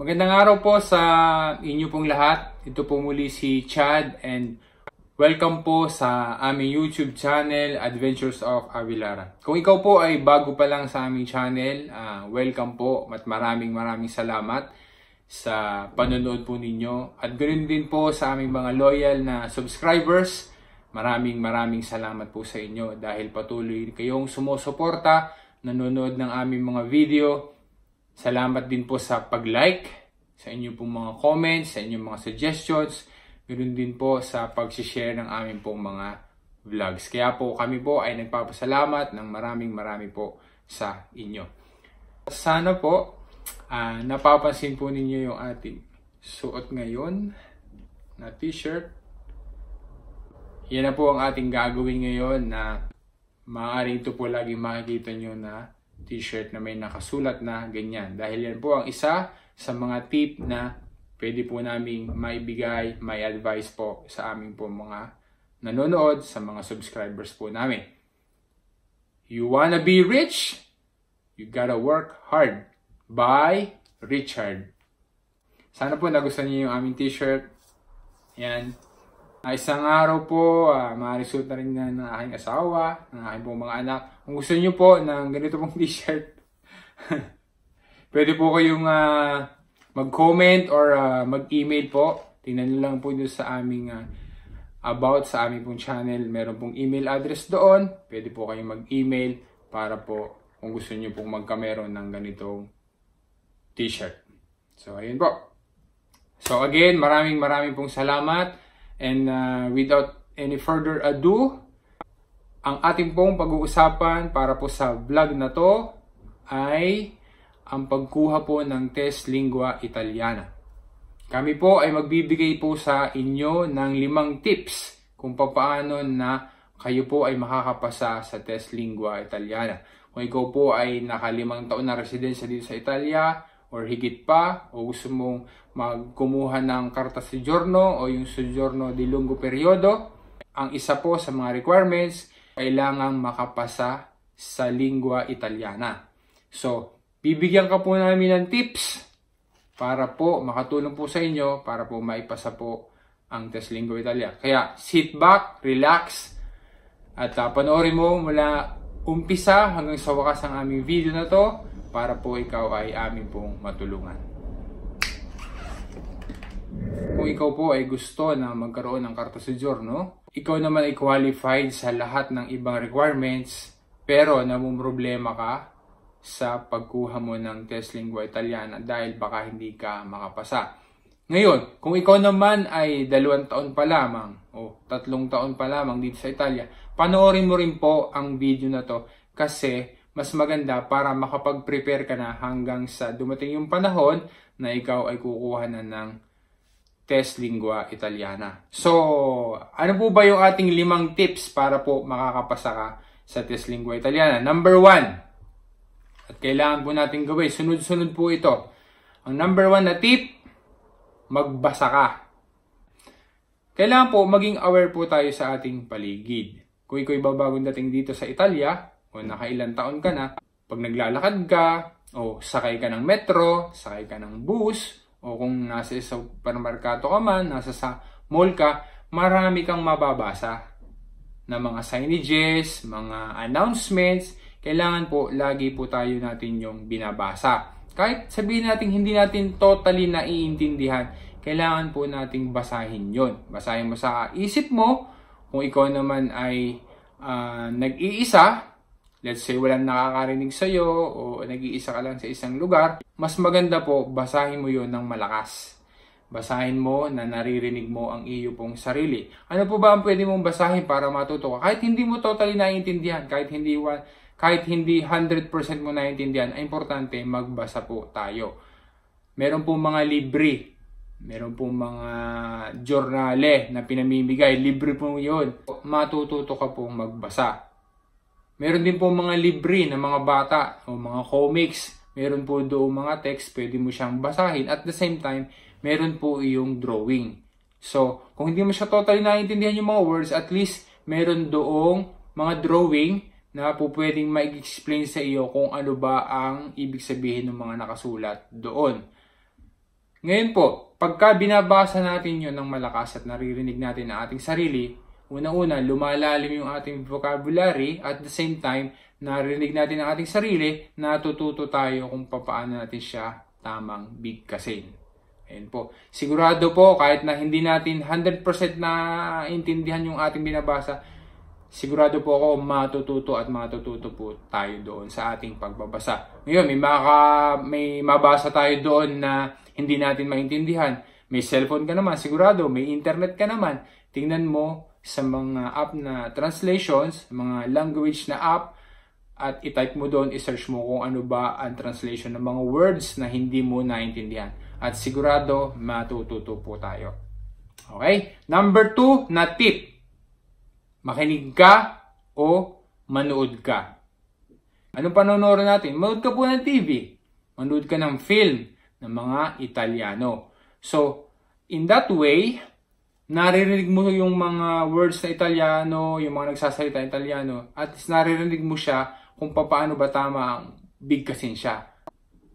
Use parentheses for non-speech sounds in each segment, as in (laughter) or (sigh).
Magandang araw po sa inyo pong lahat. Ito po muli si Chad and welcome po sa aming YouTube channel Adventures of Avilara. Kung ikaw po ay bago pa lang sa aming channel, uh, welcome po at maraming maraming salamat sa panonood po ninyo. At ganoon din po sa aming mga loyal na subscribers. Maraming maraming salamat po sa inyo dahil patuloy kayong sumusuporta, nanonood ng aming mga video Salamat din po sa pag-like, sa inyong pong mga comments, sa inyong mga suggestions. Meron din po sa pag-share ng aming pong mga vlogs. Kaya po kami po ay nagpapasalamat ng maraming marami po sa inyo. Sana po uh, napapansin po ninyo yung ating suot ngayon na t-shirt. Yan na po ang ating gagawin ngayon na maaaring ito po lagi makikita nyo na t-shirt na may nakasulat na ganyan. Dahil yan po ang isa sa mga tip na pwede po naming maibigay, may advice po sa aming po mga nanonood, sa mga subscribers po namin. You wanna be rich? You gotta work hard. By Richard. Sana po nagustuhan niyo yung aming t-shirt. Yan. Uh, isang araw po, uh, ah, ma-result na rin na ng aking asawa, ng aking pong mga anak. Kung gusto niyo po ng ganito pong (laughs) t-shirt, pwede po kayong uh, mag-comment or uh, mag-email po. Tingnan nyo lang po doon sa aming uh, about sa aming pong channel. Meron pong email address doon. Pwede po kayong mag-email para po kung gusto niyo pong magkameron ng ganitong t-shirt. So, ayun po. So, again, maraming maraming pong salamat. And uh, without any further ado, ang ating pong pag-uusapan para po sa vlog na to ay ang pagkuha po ng test lingua italiana. Kami po ay magbibigay po sa inyo ng limang tips kung paano na kayo po ay makakapasa sa test lingua italiana. Kung ikaw po ay nakalimang taon na residensa dito sa Italia or higit pa o gusto mong magkumuha ng karta sojorno o yung sojorno di lungo periodo, ang isa po sa mga requirements, kailangan makapasa sa lingua italiana. So, bibigyan ka po namin ng tips para po makatulong po sa inyo para po maipasa po ang test lingua Italia. Kaya sit back, relax, at uh, panoorin mo mula umpisa hanggang sa wakas ang aming video na to para po ikaw ay amin pong matulungan. Kung ikaw po ay gusto na magkaroon ng Karta no? ikaw naman ay qualified sa lahat ng ibang requirements pero problema ka sa pagkuha mo ng test lingua italiana dahil baka hindi ka makapasa. Ngayon, kung ikaw naman ay dalawang taon pa lamang o tatlong taon pa lamang dito sa Italia, panoorin mo rin po ang video na to kasi mas maganda para makapag-prepare ka na hanggang sa dumating yung panahon na ikaw ay kukuha na ng test lingua italiana. So, ano po ba yung ating limang tips para po makakapasa ka sa test lingua italiana? Number one, at kailangan po natin gawin, sunod-sunod po ito. Ang number one na tip, magbasa ka. Kailangan po maging aware po tayo sa ating paligid. Kung ikaw babagong dating dito sa Italia, o nakailan taon ka na, pag naglalakad ka, o sakay ka ng metro, sakay ka ng bus, o kung nasa sa supermarkato ka man, nasa sa mall ka, marami kang mababasa na mga signages, mga announcements, kailangan po lagi po tayo natin yung binabasa. Kahit sabihin natin hindi natin totally naiintindihan, kailangan po nating basahin yon. Basahin mo sa isip mo, kung ikaw naman ay uh, nag-iisa, let's say walang nakakarinig sa'yo o nag-iisa ka lang sa isang lugar, mas maganda po basahin mo yon ng malakas. Basahin mo na naririnig mo ang iyo pong sarili. Ano po ba ang pwede mong basahin para matuto ka? Kahit hindi mo totally naiintindihan, kahit hindi, kahit hindi 100% mo naiintindihan, ay importante magbasa po tayo. Meron pong mga libre Meron pong mga journale na pinamimigay. Libre po 'yon. Matututo ka pong magbasa. Meron din po mga libre ng mga bata o mga comics. Meron po doon mga text, pwede mo siyang basahin. At the same time, meron po yung drawing. So, kung hindi mo siya totally naiintindihan yung mga words, at least meron doong mga drawing na po pwedeng ma-explain sa iyo kung ano ba ang ibig sabihin ng mga nakasulat doon. Ngayon po, pagka binabasa natin yon ng malakas at naririnig natin ang ating sarili, Una-una, lumalalim yung ating vocabulary at the same time, narinig natin ang ating sarili, natututo tayo kung paano natin siya tamang bigkasin. Ayan po. Sigurado po, kahit na hindi natin 100% na intindihan yung ating binabasa, sigurado po ako matututo at matututo po tayo doon sa ating pagbabasa. Ngayon, may, maka, may mabasa tayo doon na hindi natin maintindihan. May cellphone ka naman, sigurado. May internet ka naman. Tingnan mo sa mga app na translations, mga language na app, at i-type mo doon, i-search mo kung ano ba ang translation ng mga words na hindi mo naintindihan. At sigurado, matututo po tayo. Okay? Number two na tip. Makinig ka o manood ka. Anong panonood natin? Manood ka po ng TV. Manood ka ng film ng mga Italiano. So, in that way, naririnig mo yung mga words na Italiano, yung mga nagsasalita Italiano, at naririnig mo siya kung paano ba tama ang bigkasin siya.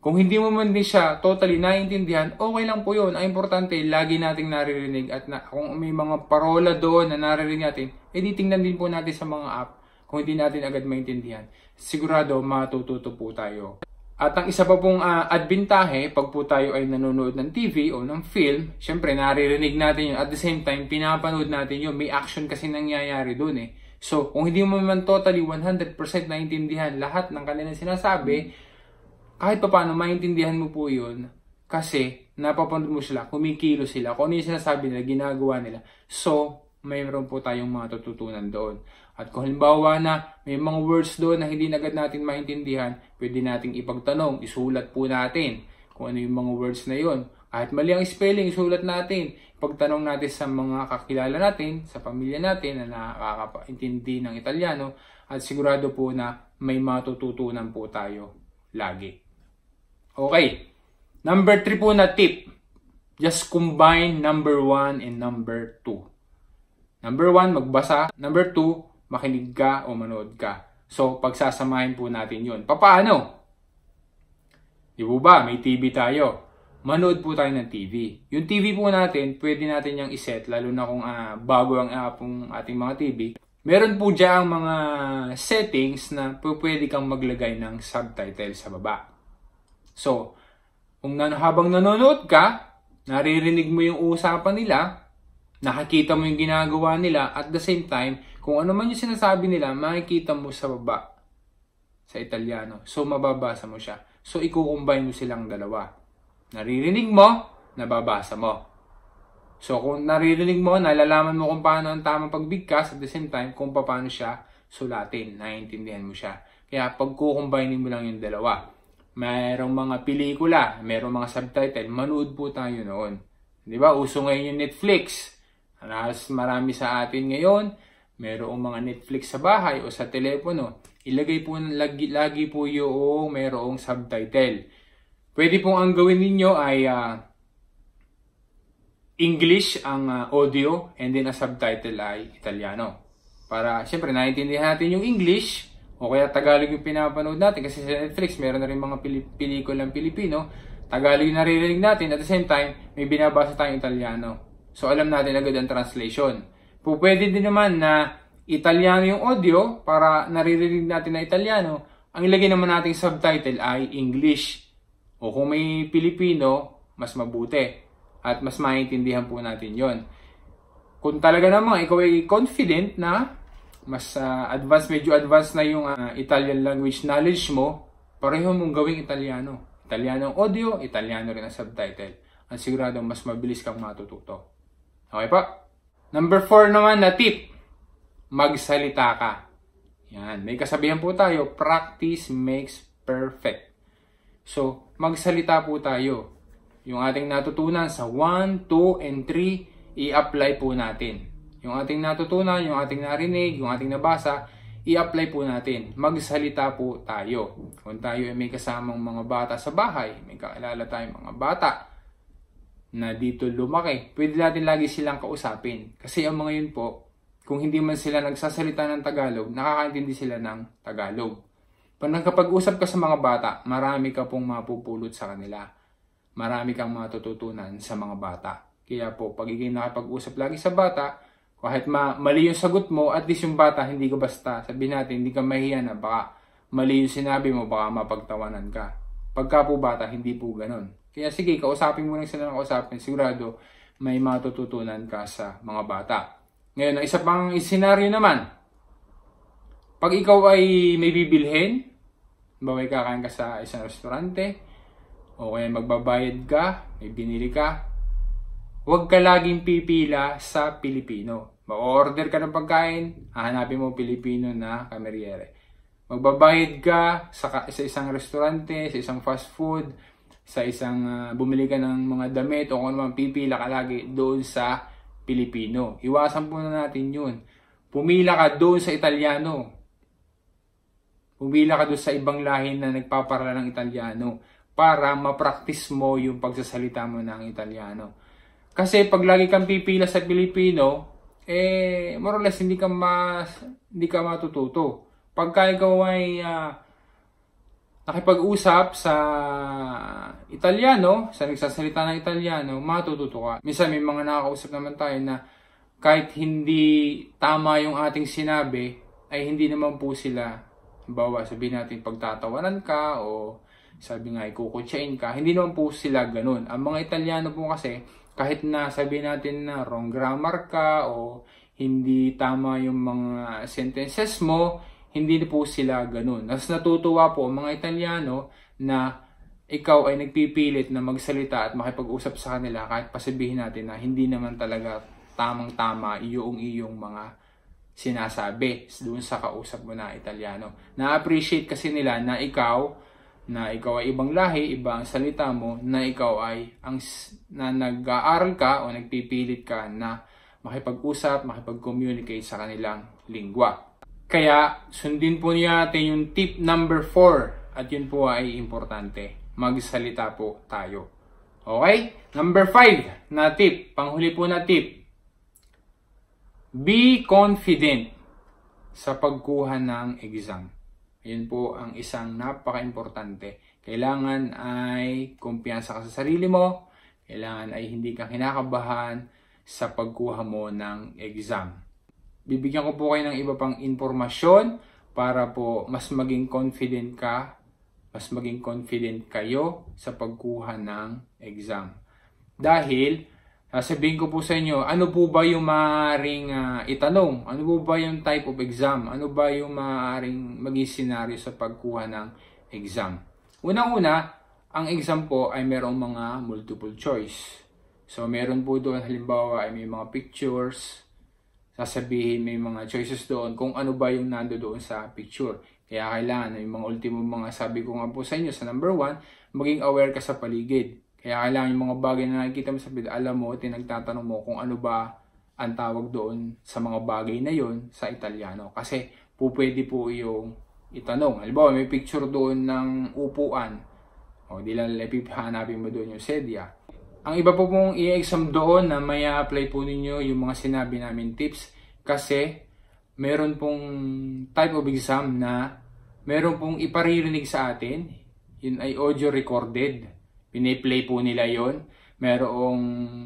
Kung hindi mo man din siya totally naiintindihan, okay lang po yun. Ang importante, lagi nating naririnig at na, kung may mga parola doon na naririnig natin, edi eh, din po natin sa mga app kung hindi natin agad maintindihan. Sigurado matututo po tayo. At ang isa pa pong uh, adbintahe, pag po tayo ay nanonood ng TV o ng film, syempre naririnig natin yun. At the same time, pinapanood natin yun. May action kasi nangyayari dun eh. So, kung hindi mo man totally 100% naintindihan lahat ng kanilang sinasabi, kahit pa paano maintindihan mo po yun kasi napapanood mo sila, kumikilo sila, kung ano yung sinasabi nila, ginagawa nila. So, mayroon po tayong mga matututunan doon. At kung halimbawa na may mga words doon na hindi agad natin maintindihan, pwede nating ipagtanong, isulat po natin kung ano yung mga words na yon. Kahit mali ang spelling, isulat natin. Pagtanong natin sa mga kakilala natin, sa pamilya natin na nakakaintindi ng Italiano at sigurado po na may matututunan po tayo lagi. Okay. Number 3 po na tip. Just combine number 1 and number 2. Number one, magbasa. Number two, makinig ka o manood ka. So, pagsasamahin po natin yun. Papaano? Di po ba? May TV tayo. Manood po tayo ng TV. Yung TV po natin, pwede natin yung iset, lalo na kung uh, bago ang uh, pong ating mga TV. Meron po dyan mga settings na pwede kang maglagay ng subtitle sa baba. So, kung nan habang nanonood ka, naririnig mo yung usapan nila, Nakikita mo yung ginagawa nila at the same time, kung ano man yung sinasabi nila, makikita mo sa baba sa Italiano. So, mababasa mo siya. So, ikukumbine mo silang dalawa. Naririnig mo, nababasa mo. So, kung naririnig mo, nalalaman mo kung paano ang tamang pagbigkas at the same time kung paano siya sulatin. Naiintindihan mo siya. Kaya, pagkukumbine mo lang yung dalawa. Mayroong mga pelikula, mayroong mga subtitle, manood po tayo noon. Di ba? Uso ngayon yung Netflix Alas marami sa atin ngayon, mayroong mga Netflix sa bahay o sa telepono. Ilagay po lagi, lagi po yung mayroong subtitle. Pwede pong ang gawin ninyo ay uh, English ang uh, audio and then ang subtitle ay Italiano. Para siyempre naiintindihan natin yung English o kaya Tagalog yung pinapanood natin kasi sa Netflix meron na rin mga pili pelikulang Pilipino. Tagalog yung naririnig natin at the same time may binabasa tayong Italiano. So alam natin agad ang translation. Pwede din naman na Italiano yung audio para naririnig natin na Italiano. Ang ilagay naman nating subtitle ay English. O kung may Pilipino, mas mabuti. At mas maintindihan po natin yon. Kung talaga naman ikaw ay confident na mas uh, advanced, medyo advanced na yung uh, Italian language knowledge mo, pareho mong gawing Italiano. Italiano ang audio, Italiano rin ang subtitle. Ang sigurado mas mabilis kang matututo. Okay po? Number 4 naman na tip, magsalita ka. Yan, may kasabihan po tayo, practice makes perfect. So, magsalita po tayo. Yung ating natutunan sa 1, 2, and 3, i-apply po natin. Yung ating natutunan, yung ating narinig, yung ating nabasa, i-apply po natin. Magsalita po tayo. Kung tayo ay may kasamang mga bata sa bahay, may kakilala tayong mga bata, na dito lumaki, pwede natin lagi silang kausapin. Kasi ang mga yun po, kung hindi man sila nagsasalita ng Tagalog, nakakaintindi sila ng Tagalog. Pag nagkapag-usap ka sa mga bata, marami ka pong mapupulot sa kanila. Marami kang matututunan sa mga bata. Kaya po, pagiging nakapag-usap lagi sa bata, kahit ma mali yung sagot mo, at least yung bata, hindi ka basta. Sabihin natin, hindi ka mahiya na baka mali yung sinabi mo, baka mapagtawanan ka. Pagka po bata, hindi po ganon. Kaya sige, kausapin mo lang sila ng kausapin. Sigurado, may matututunan ka sa mga bata. Ngayon, ang isa pang senaryo naman. Pag ikaw ay may bibilhin, baway kakain ka sa isang restaurante, o kaya magbabayad ka, may binili ka, huwag ka laging pipila sa Pilipino. mag order ka ng pagkain, hahanapin mo Pilipino na kameriere. Magbabayad ka sa, sa isang restaurante, sa isang fast food, sa isang uh, bumili ka ng mga damit o kung ano pipila ka lagi doon sa Pilipino. Iwasan po na natin yun. Pumila ka doon sa Italiano. Pumila ka doon sa ibang lahi na nagpaparala ng Italiano para mapraktis mo yung pagsasalita mo ng Italiano. Kasi pag lagi kang pipila sa Pilipino, eh, more or less, hindi ka, mas, hindi ka matututo. Pagka ikaw ay uh, nakipag-usap sa Italiano, sa nagsasalita ng Italiano, matututo ka. Minsan may mga nakakausap naman tayo na kahit hindi tama yung ating sinabi, ay hindi naman po sila, bawa sabihin natin pagtatawanan ka o sabi nga ikukutsain ka, hindi naman po sila ganun. Ang mga Italiano po kasi, kahit na sabihin natin na wrong grammar ka o hindi tama yung mga sentences mo, hindi po sila ganun. Nas natutuwa po mga Italiano na ikaw ay nagpipilit na magsalita at makipag-usap sa kanila kahit pasabihin natin na hindi naman talaga tamang-tama yung iyong mga sinasabi doon sa kausap mo na Italiano. Na-appreciate kasi nila na ikaw, na ikaw ay ibang lahi, ibang salita mo, na ikaw ay ang, na nag-aaral ka o nagpipilit ka na makipag-usap, makipag-communicate sa kanilang lingwa. Kaya sundin po niya natin yung tip number 4 at yun po ay importante. Magsalita po tayo. Okay? Number 5 na tip, panghuli po na tip. Be confident sa pagkuha ng exam. Ayun po ang isang napaka-importante. Kailangan ay kumpiyansa ka sa sarili mo. Kailangan ay hindi ka kinakabahan sa pagkuha mo ng exam. Bibigyan ko po kayo ng iba pang impormasyon para po mas maging confident ka, mas maging confident kayo sa pagkuha ng exam. Dahil, sabihin ko po sa inyo, ano po ba yung maaaring uh, itanong? Ano po ba yung type of exam? Ano ba yung maaaring maging senaryo sa pagkuha ng exam? Unang-una, ang exam po ay merong mga multiple choice. So, meron po doon halimbawa ay may mga pictures, sasabihin may mga choices doon kung ano ba yung nando doon sa picture. Kaya kailangan yung mga ultimo mga sabi ko nga po sa inyo sa number 1, maging aware ka sa paligid. Kaya kailangan yung mga bagay na nakikita mo sa video, alam mo, tinagtatanong mo kung ano ba ang tawag doon sa mga bagay na yon sa Italiano. Kasi po pwede po yung itanong. Halimbawa, may picture doon ng upuan. O, di lang eh, hanapin mo doon yung sedia. Ang iba po pong i-exam doon na may apply po ninyo yung mga sinabi namin tips kasi meron pong type of exam na meron pong iparirinig sa atin. Yun ay audio recorded. Piniplay po nila yon Merong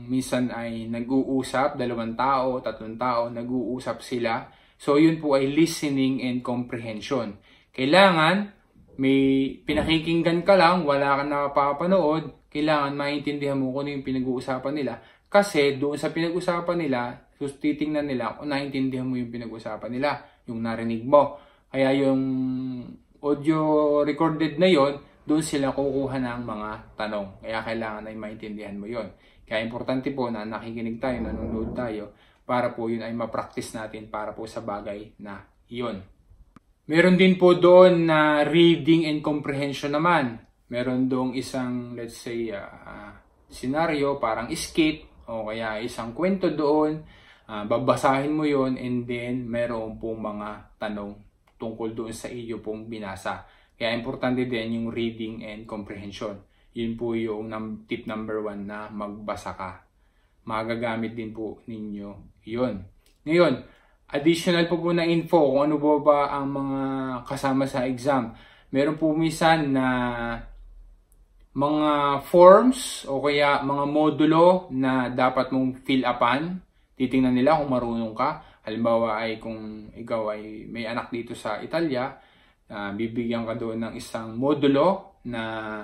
minsan ay nag-uusap, dalawang tao, tatlong tao, nag-uusap sila. So yun po ay listening and comprehension. Kailangan may pinakikinggan ka lang, wala kang napapanood, kailangan maintindihan mo kung ano yung pinag-uusapan nila. Kasi doon sa pinag uusapan nila, sus titingnan nila kung naintindihan mo yung pinag-usapan nila, yung narinig mo. Kaya yung audio recorded na yon doon sila kukuha ng mga tanong. Kaya kailangan ay maintindihan mo yon. Kaya importante po na nakikinig tayo, nanonood tayo, para po yun ay ma-practice natin para po sa bagay na yon. Meron din po doon na reading and comprehension naman meron dong isang let's say uh, scenario parang skit o kaya isang kwento doon uh, babasahin mo yon and then meron pong mga tanong tungkol doon sa iyo pong binasa kaya importante din yung reading and comprehension yun po yung tip number one na magbasa ka magagamit din po ninyo yon ngayon additional po po na info kung ano ba ba ang mga kasama sa exam meron po minsan na mga forms o kaya mga modulo na dapat mong fill upan. Titingnan nila kung marunong ka. Halimbawa ay kung ikaw ay may anak dito sa Italia, uh, bibigyan ka doon ng isang modulo na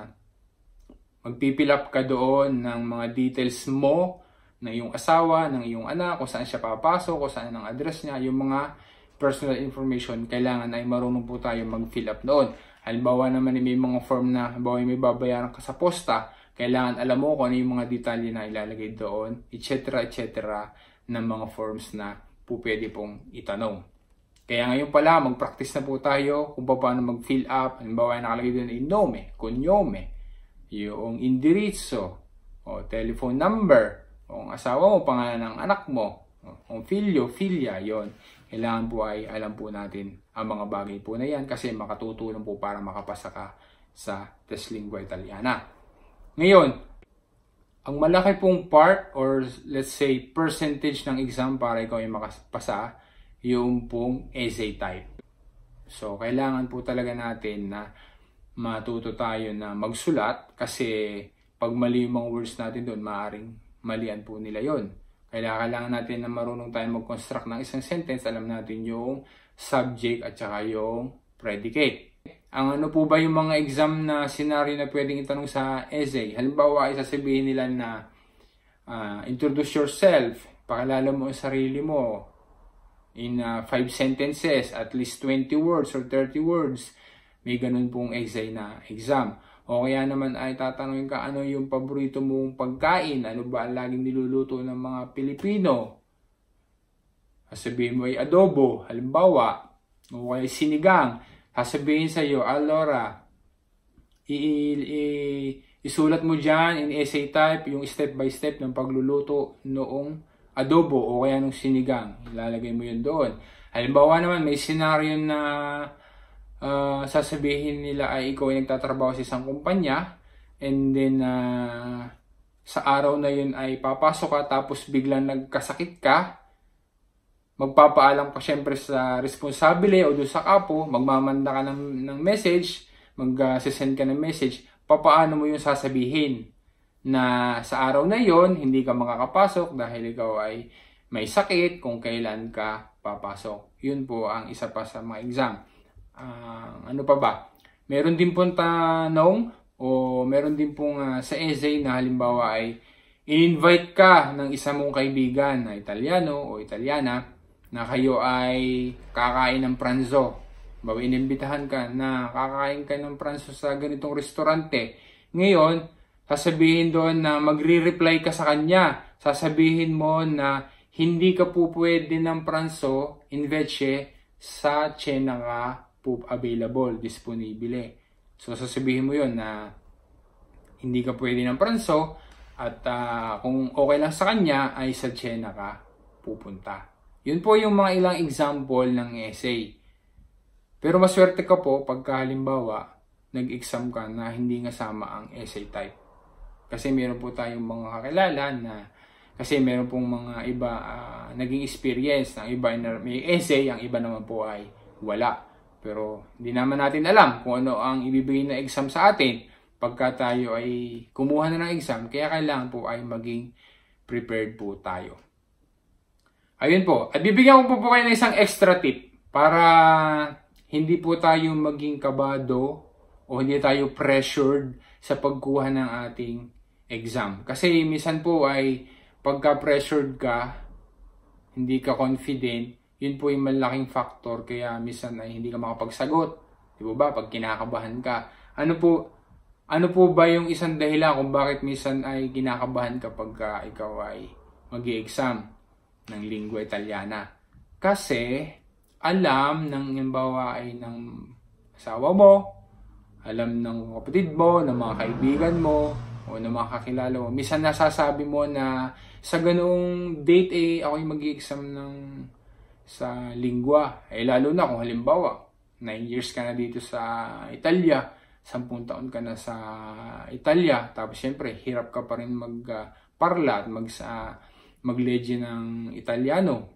magpipill up ka doon ng mga details mo ng iyong asawa, ng iyong anak, kung saan siya papasok, kung saan ang address niya, yung mga personal information, kailangan ay marunong po tayo mag-fill up noon. Halimbawa naman ni may mga form na halimbawa may babayaran ka sa posta, kailangan alam mo kung ano yung mga detalye na ilalagay doon, etc. etc. ng mga forms na po pwede pong itanong. Kaya ngayon pala, mag-practice na po tayo kung paano mag-fill up. Halimbawa, nakalagay doon yung eh, nome, konyome, yung indirizzo, o telephone number, o ang asawa mo, pangalan ng anak mo, o ang filyo, filya, yon Kailangan po ay alam po natin ang mga bagay po na yan kasi makatutulong po para makapasa ka sa test Teslingua Italiana. Ngayon, ang malaki pong part or let's say percentage ng exam para ikaw ay makapasa yung pong essay type. So, kailangan po talaga natin na matuto tayo na magsulat kasi pag mali yung mga words natin doon, maaaring malian po nila yon. Kailangan natin na marunong tayo mag-construct ng isang sentence, alam natin yung subject at saka yung predicate. Ang ano po ba yung mga exam na scenario na pwedeng itanong sa essay? Halimbawa, isasabihin nila na uh, introduce yourself, pakilala mo ang sarili mo in 5 uh, ah, sentences, at least 20 words or 30 words. May ganun pong essay na exam. O kaya naman ay tatanungin ka ano yung paborito mong pagkain, ano ba ang laging niluluto ng mga Pilipino sabihin mo ay adobo, halimbawa, o kaya sinigang, sasabihin sa iyo, Alora, ah, Laura, i, i, isulat mo dyan in essay type yung step by step ng pagluluto noong adobo o kaya nung sinigang. Ilalagay mo yun doon. Halimbawa naman, may scenario na uh, sasabihin nila ay ikaw ay nagtatrabaho sa isang kumpanya and then uh, sa araw na yun ay papasok ka tapos biglang nagkasakit ka magpapaalam ka syempre sa responsable o doon sa kapo, magmamanda ka ng, ng message, mag-send ka ng message, papaano mo yung sasabihin na sa araw na yon hindi ka makakapasok dahil ikaw ay may sakit kung kailan ka papasok. Yun po ang isa pa sa mga exam. Uh, ano pa ba? Meron din pong tanong o meron din pong uh, sa essay na halimbawa ay in-invite ka ng isa mong kaibigan na Italiano o Italiana na kayo ay kakain ng pranzo. Bawa inimbitahan ka na kakain ka ng pranzo sa ganitong restorante. Ngayon, sasabihin doon na magre-reply ka sa kanya. Sasabihin mo na hindi ka po pwede ng pranso in veche sa tsena nga po available, disponible. So sasabihin mo yon na hindi ka pwede ng pranso at uh, kung okay lang sa kanya ay sa tsena ka pupunta. Yun po yung mga ilang example ng essay. Pero maswerte ka po pagka halimbawa nag-exam ka na hindi nga sama ang essay type. Kasi meron po tayong mga kakilala na kasi meron pong mga iba uh, naging experience ng iba na may essay, ang iba naman po ay wala. Pero hindi naman natin alam kung ano ang ibibigay na exam sa atin pagka tayo ay kumuha na ng exam. Kaya kailangan po ay maging prepared po tayo. Ayun po. At bibigyan ko po, po kayo ng isang extra tip para hindi po tayo maging kabado o hindi tayo pressured sa pagkuha ng ating exam. Kasi minsan po ay pagka-pressured ka, hindi ka confident, yun po yung malaking factor kaya minsan ay hindi ka makapagsagot. Di ba ba? Pag kinakabahan ka. Ano po, ano po ba yung isang dahilan kung bakit minsan ay kinakabahan kapag ka ikaw ay mag exam ng lingua italiana. Kasi alam ng imbawa ay ng asawa mo, alam ng kapatid mo, ng mga kaibigan mo, o ng mga kakilala mo. Minsan nasasabi mo na sa ganoong date eh, ako yung mag-exam ng sa lingwa. Eh lalo na kung halimbawa, 9 years ka na dito sa Italia, 10 taon ka na sa Italia, tapos syempre hirap ka pa rin magparla ah, uh, at mag uh, mag-legend ng Italiano.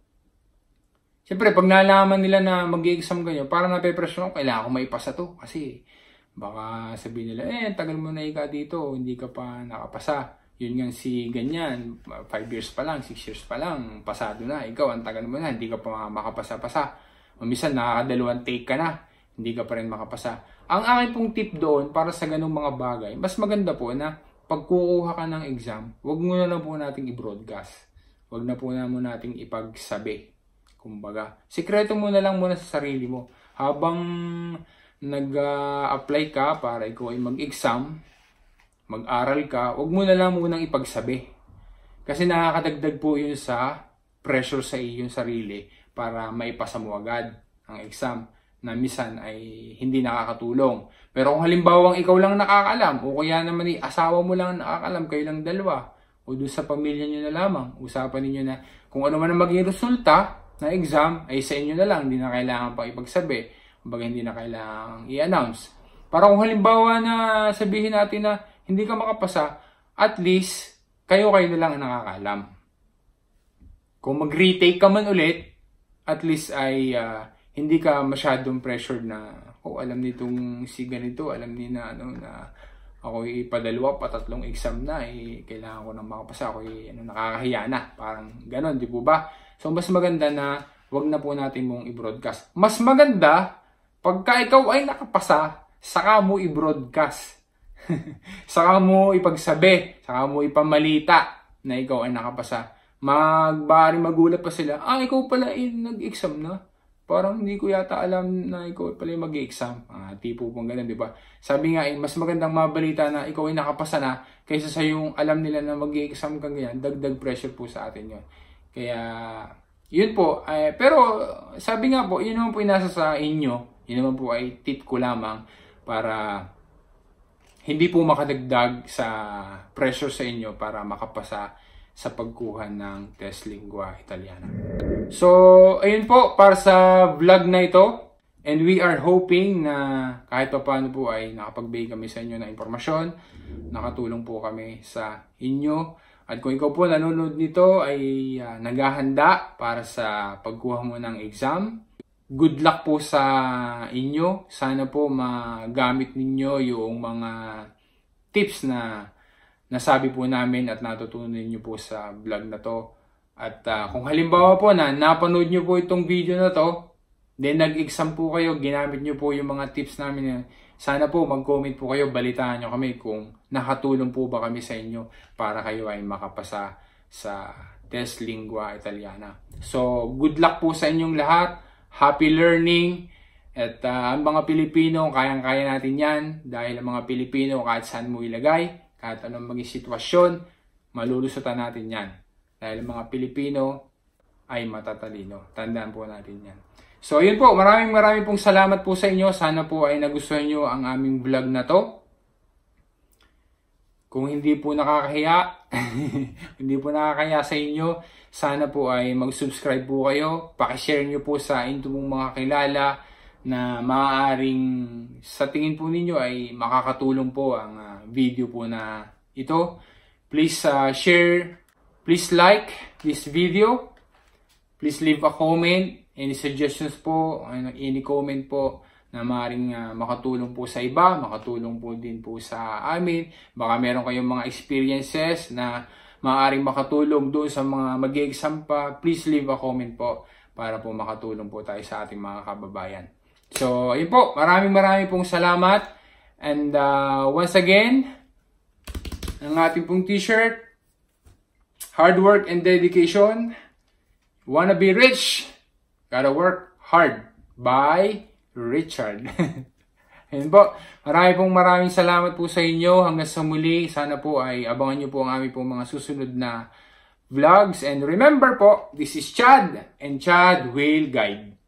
Siyempre, pag nalaman nila na mag-exam kayo, para nape-pressure ako, kailangan ko maipasa to. Kasi, baka sabihin nila, eh, tagal mo na ika dito, hindi ka pa nakapasa. Yun nga si ganyan, 5 years pa lang, 6 years pa lang, pasado na. Ikaw, ang tagal mo na, hindi ka pa makapasa-pasa. O nakakadalawang take ka na, hindi ka pa rin makapasa. Ang akin pong tip doon para sa ganung mga bagay, mas maganda po na pag kukuha ka ng exam, wag mo na lang po natin i-broadcast wag na po na muna nating ipagsabi. Kumbaga, sikreto mo na lang muna sa sarili mo. Habang nag-apply ka para ikaw ay mag-exam, mag-aral ka, wag mo na lang muna ipagsabi. Kasi nakakadagdag po yun sa pressure sa iyong sarili para maipasa mo agad ang exam na misan ay hindi nakakatulong. Pero kung halimbawang ikaw lang nakakalam o kaya naman ay asawa mo lang nakakalam, kayo lang dalawa, o doon sa pamilya nyo na lamang. Usapan ninyo na kung ano man ang maging resulta na exam ay sa inyo na lang. Hindi na kailangan pang ipagsabi. Kumbaga hindi na kailangan i-announce. Para kung halimbawa na sabihin natin na hindi ka makapasa, at least kayo-kayo na lang ang nakakaalam. Kung mag-retake ka man ulit, at least ay uh, hindi ka masyadong pressured na oh alam nitong si ganito, alam ni na ano na ako ipadalawa pa tatlong exam na eh, kailangan ko nang makapasa ako eh, ano, nakakahiya na parang ganon di po ba so mas maganda na wag na po natin mong i-broadcast mas maganda pagka ikaw ay nakapasa saka mo i-broadcast (laughs) saka mo ipagsabi saka mo ipamalita na ikaw ay nakapasa magbari magulat pa sila ah ikaw pala eh, nag-exam na parang hindi ko yata alam na ikaw pala yung mag-exam. Ah, tipo pong ganun, di ba? Sabi nga, eh, mas magandang mabalita na ikaw ay nakapasa na kaysa sa yung alam nila na mag-exam kang ganyan. Dagdag pressure po sa atin yon Kaya, yun po. Eh, pero, sabi nga po, yun naman po yung nasa sa inyo. Yun naman po ay tip ko lamang para hindi po makadagdag sa pressure sa inyo para makapasa sa pagkuha ng test lingua italiana. So, ayun po para sa vlog na ito. And we are hoping na kahit pa paano po ay nakapagbigay kami sa inyo ng impormasyon, nakatulong po kami sa inyo. At kung ikaw po nanonood nito ay uh, naghahanda para sa pagkuha mo ng exam, good luck po sa inyo. Sana po magamit ninyo yung mga tips na nasabi po namin at natutunan niyo po sa vlog na to. At uh, kung halimbawa po na napanood niyo po itong video na to, then nag-exam po kayo, ginamit niyo po yung mga tips namin sana po mag-comment po kayo, balitaan niyo kami kung nakatulong po ba kami sa inyo para kayo ay makapasa sa test lingua italiana. So, good luck po sa inyong lahat. Happy learning. At uh, ang mga Pilipino, kayang-kaya natin yan dahil ang mga Pilipino kahit saan mo ilagay, kahit anong maging sitwasyon, malulusutan natin yan. Dahil mga Pilipino ay matatalino. Tandaan po natin yan. So, yun po. Maraming maraming pong salamat po sa inyo. Sana po ay nagustuhan nyo ang aming vlog na to. Kung hindi po nakakahiya, (laughs) hindi po nakakahiya sa inyo, sana po ay mag-subscribe po kayo. Pakishare nyo po sa inyong mga kilala na maaaring sa tingin po ninyo ay makakatulong po ang uh, video po na ito. Please uh, share, please like this video. Please leave a comment, any suggestions po, ano, any comment po na maaaring uh, ah, makatulong po sa iba, makatulong po din po sa amin. Baka meron kayong mga experiences na maaaring makatulong doon sa mga mag-exam pa. Please leave a comment po para po makatulong po tayo sa ating mga kababayan. So, yun po. Maraming maraming pong salamat. And uh, once again, ang ating pong t-shirt, hard work and dedication. Wanna be rich? Gotta work hard. By Richard. (laughs) Ayan po. Marami pong maraming salamat po sa inyo. Hanggang sa muli, sana po ay abangan nyo po ang aming pong mga susunod na vlogs. And remember po, this is Chad and Chad will guide.